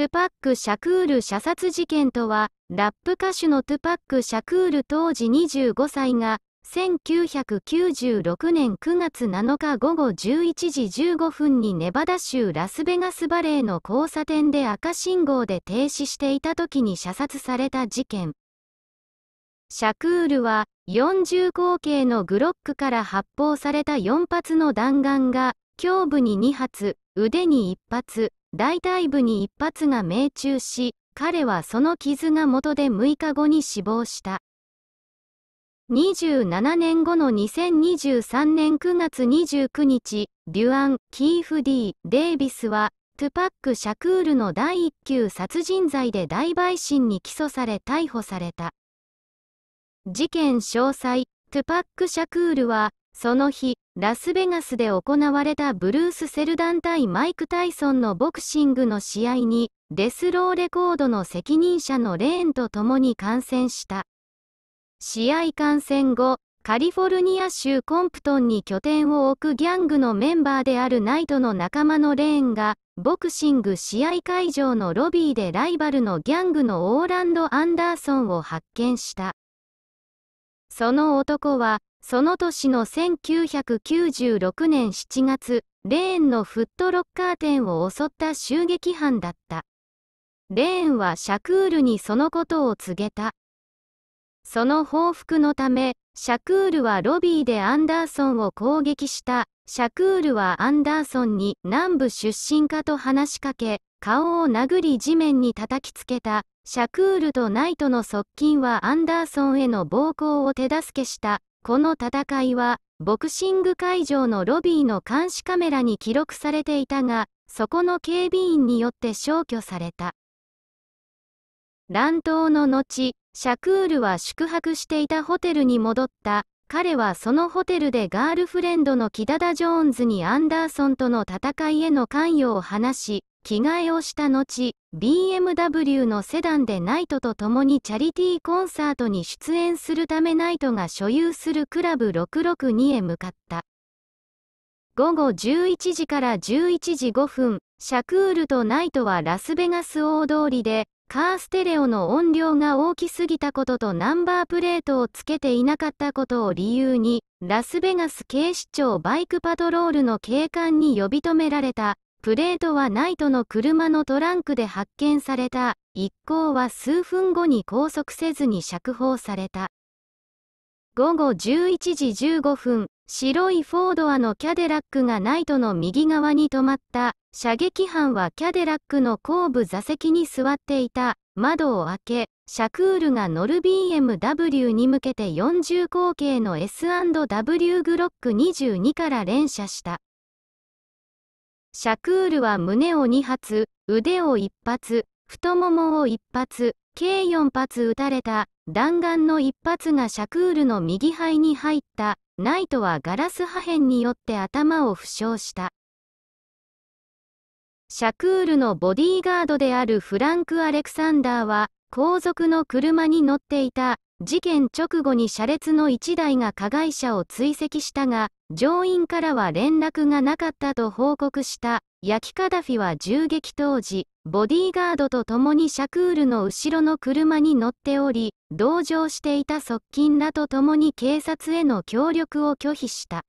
トゥパック・シャクール射殺事件とは、ラップ歌手のトゥパック・シャクール当時25歳が、1996年9月7日午後11時15分にネバダ州ラスベガスバレーの交差点で赤信号で停止していた時に射殺された事件。シャクールは、40口径のグロックから発砲された4発の弾丸が、胸部に2発、腕に1発、大腿部に一発が命中し、彼はその傷が元で6日後に死亡した。27年後の2023年9月29日、デュアン・キーフ・ディ・デイビスは、トゥパック・シャクールの第一級殺人罪で大陪審に起訴され逮捕された。事件詳細、トゥパック・シャクールは、その日、ラスベガスで行われたブルース・セルダン対マイク・タイソンのボクシングの試合に、デスローレコードの責任者のレーンと共に観戦した。試合観戦後、カリフォルニア州コンプトンに拠点を置くギャングのメンバーであるナイトの仲間のレーンが、ボクシング試合会場のロビーでライバルのギャングのオーランド・アンダーソンを発見した。その男は、その年の1996年7月、レーンのフットロッカー店を襲った襲撃犯だった。レーンはシャクールにそのことを告げた。その報復のため、シャクールはロビーでアンダーソンを攻撃した。シャクールはアンダーソンに南部出身かと話しかけ、顔を殴り地面に叩きつけた。シャクールとナイトの側近はアンダーソンへの暴行を手助けした。この戦いは、ボクシング会場のロビーの監視カメラに記録されていたが、そこの警備員によって消去された。乱闘の後、シャクールは宿泊していたホテルに戻った。彼はそのホテルでガールフレンドのキダダ・ジョーンズにアンダーソンとの戦いへの関与を話し、着替えをした後、BMW のセダンでナイトと共にチャリティーコンサートに出演するためナイトが所有するクラブ662へ向かった。午後11時から11時5分、シャクールとナイトはラスベガス大通りで、カーステレオの音量が大きすぎたこととナンバープレートをつけていなかったことを理由に、ラスベガス警視庁バイクパトロールの警官に呼び止められた。プレートはナイトの車のトランクで発見された一行は数分後に拘束せずに釈放された午後11時15分白いフォードアのキャデラックがナイトの右側に止まった射撃班はキャデラックの後部座席に座っていた窓を開けシャクールがノル BMW に向けて40口径の S&W グロック22から連射したシャクールは胸を2発、腕を1発、太ももを1発、計4発撃たれた、弾丸の1発がシャクールの右肺に入った、ナイトはガラス破片によって頭を負傷した。シャクールのボディーガードであるフランク・アレクサンダーは、後続の車に乗っていた事件直後に車列の1台が加害者を追跡したが、乗員からは連絡がなかったと報告した、ヤキカダフィは銃撃当時、ボディーガードと共にシャクールの後ろの車に乗っており、同乗していた側近らと共に警察への協力を拒否した。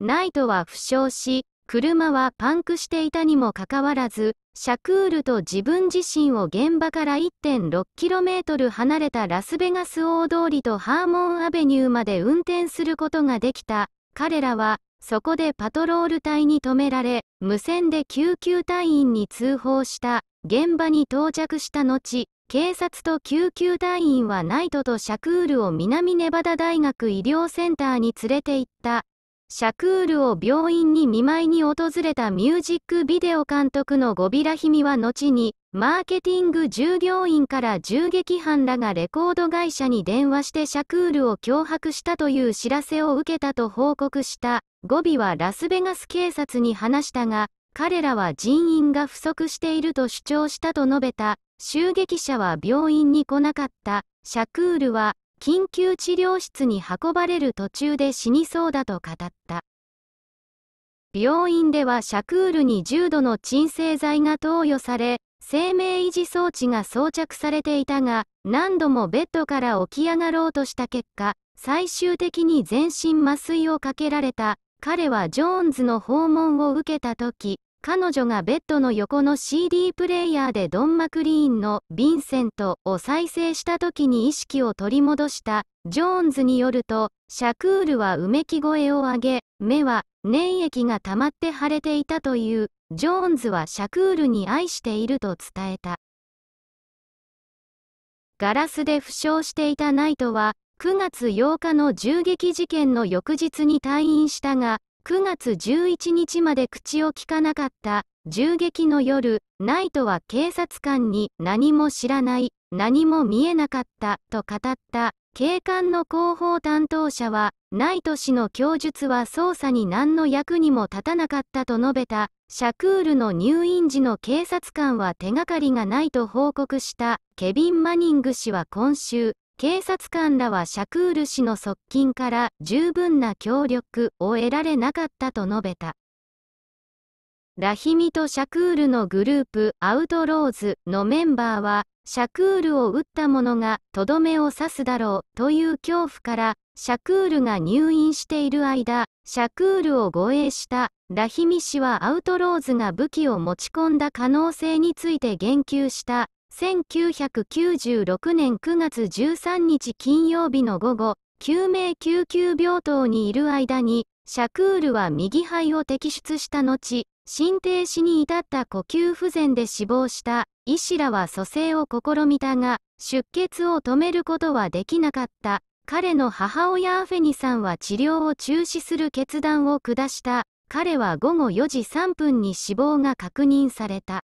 ナイトは負傷し、車はパンクしていたにもかかわらず、シャクールと自分自身を現場から 1.6km 離れたラスベガス大通りとハーモンアベニューまで運転することができた。彼らは、そこでパトロール隊に止められ、無線で救急隊員に通報した。現場に到着した後、警察と救急隊員はナイトとシャクールを南ネバダ大学医療センターに連れて行った。シャクールを病院に見舞いに訪れたミュージックビデオ監督のゴビラヒミは後に、マーケティング従業員から銃撃犯らがレコード会社に電話してシャクールを脅迫したという知らせを受けたと報告した。ゴビはラスベガス警察に話したが、彼らは人員が不足していると主張したと述べた。襲撃者は病院に来なかった。シャクールは、緊急治療室に運ばれる途中で死にそうだと語った。病院ではシャクールに重度の鎮静剤が投与され、生命維持装置が装着されていたが、何度もベッドから起き上がろうとした結果、最終的に全身麻酔をかけられた。彼はジョーンズの訪問を受けた時、彼女がベッドの横の CD プレイヤーでドン・マクリーンのヴィンセントを再生した時に意識を取り戻した、ジョーンズによると、シャクールはうめき声を上げ、目は粘液が溜まって腫れていたという、ジョーンズはシャクールに愛していると伝えた。ガラスで負傷していたナイトは、9月8日の銃撃事件の翌日に退院したが、9月11日まで口を聞かなかった、銃撃の夜、ナイトは警察官に何も知らない、何も見えなかった、と語った。警官の広報担当者は、ナイト氏の供述は捜査に何の役にも立たなかったと述べた。シャクールの入院時の警察官は手がかりがないと報告した。ケビン・マニング氏は今週、警察官らはシャクール氏の側近から十分な協力を得られなかったと述べた。ラヒミとシャクールのグループアウトローズのメンバーは、シャクールを撃った者がとどめを刺すだろうという恐怖から、シャクールが入院している間、シャクールを護衛したラヒミ氏はアウトローズが武器を持ち込んだ可能性について言及した。1996年9月13日金曜日の午後、救命救急病棟にいる間に、シャクールは右肺を摘出した後、心停止に至った呼吸不全で死亡した医師らは蘇生を試みたが、出血を止めることはできなかった。彼の母親アフェニさんは治療を中止する決断を下した。彼は午後4時3分に死亡が確認された。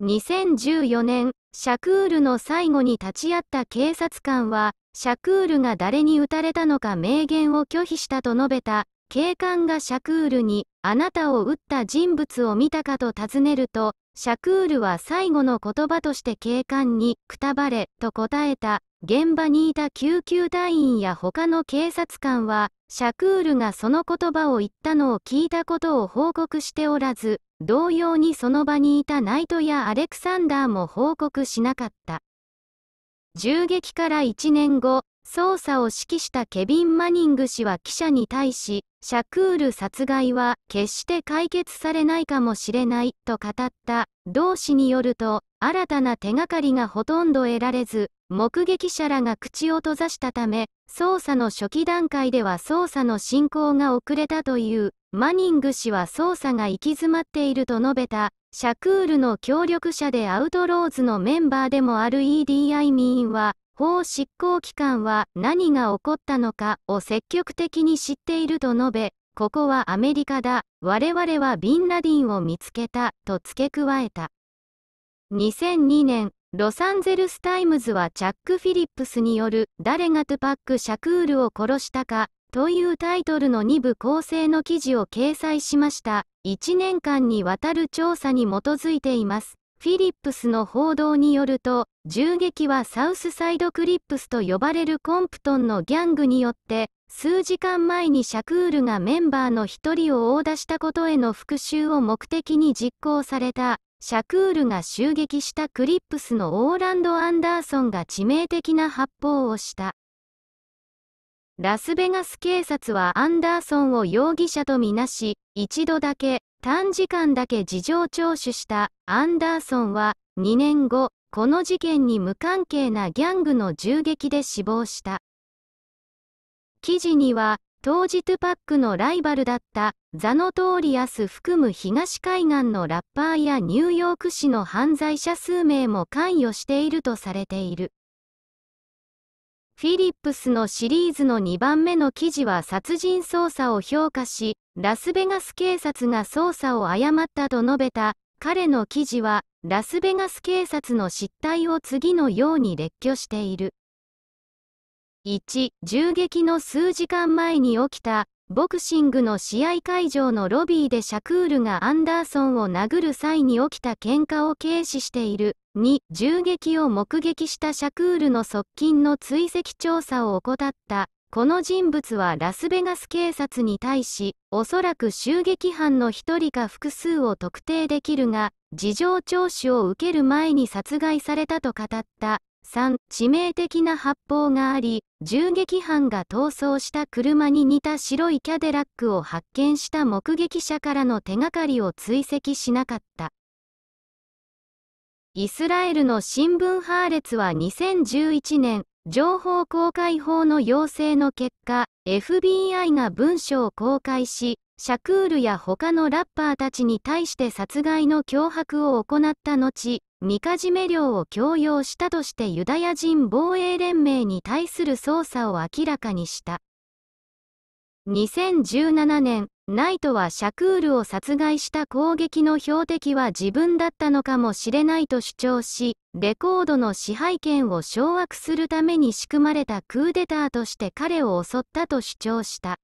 2014年、シャクールの最後に立ち会った警察官は、シャクールが誰に撃たれたのか明言を拒否したと述べた、警官がシャクールに、あなたを撃った人物を見たかと尋ねると、シャクールは最後の言葉として警官に、くたばれ、と答えた。現場にいた救急隊員や他の警察官は、シャクールがその言葉を言ったのを聞いたことを報告しておらず、同様にその場にいたナイトやアレクサンダーも報告しなかった。銃撃から1年後、捜査を指揮したケビン・マニング氏は記者に対し、シャクール殺害は決して解決されないかもしれないと語った。同氏によると、新たな手がかりがほとんど得られず、目撃者らが口を閉ざしたため、捜査の初期段階では捜査の進行が遅れたという、マニング氏は捜査が行き詰まっていると述べた、シャクールの協力者でアウトローズのメンバーでもある EDI ミーンは、法執行機関は何が起こったのかを積極的に知っていると述べ、ここはアメリカだ、我々はビンラディンを見つけた、と付け加えた。2002年、ロサンゼルスタイムズはチャック・フィリップスによる誰がトゥパック・シャクールを殺したかというタイトルの2部構成の記事を掲載しました。1年間にわたる調査に基づいています。フィリップスの報道によると、銃撃はサウスサイドクリップスと呼ばれるコンプトンのギャングによって、数時間前にシャクールがメンバーの一人を殴打したことへの復讐を目的に実行された。シャクールが襲撃したクリップスのオーランド・アンダーソンが致命的な発砲をした。ラスベガス警察はアンダーソンを容疑者とみなし、一度だけ、短時間だけ事情聴取したアンダーソンは、2年後、この事件に無関係なギャングの銃撃で死亡した。記事には、当日トゥパックのライバルだったザノトーリアス含む東海岸のラッパーやニューヨーク市の犯罪者数名も関与しているとされている。フィリップスのシリーズの2番目の記事は殺人捜査を評価し、ラスベガス警察が捜査を誤ったと述べた、彼の記事は、ラスベガス警察の失態を次のように列挙している。1、銃撃の数時間前に起きた、ボクシングの試合会場のロビーでシャクールがアンダーソンを殴る際に起きた喧嘩を軽視している。2、銃撃を目撃したシャクールの側近の追跡調査を怠った。この人物はラスベガス警察に対し、おそらく襲撃犯の1人か複数を特定できるが、事情聴取を受ける前に殺害されたと語った。3、致命的な発砲があり、銃撃犯が逃走した車に似た白いキャデラックを発見した目撃者からの手がかりを追跡しなかった。イスラエルの新聞ハーレツは2011年、情報公開法の要請の結果、FBI が文書を公開し、シャクールや他のラッパーたちに対して殺害の脅迫を行った後、みかじめ料を強要したとしてユダヤ人防衛連盟に対する捜査を明らかにした。2017年、ナイトはシャクールを殺害した攻撃の標的は自分だったのかもしれないと主張し、レコードの支配権を掌握するために仕組まれたクーデターとして彼を襲ったと主張した。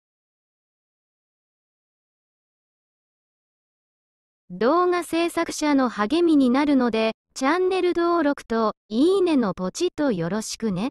動画制作者の励みになるので、チャンネル登録といいねのポチッとよろしくね。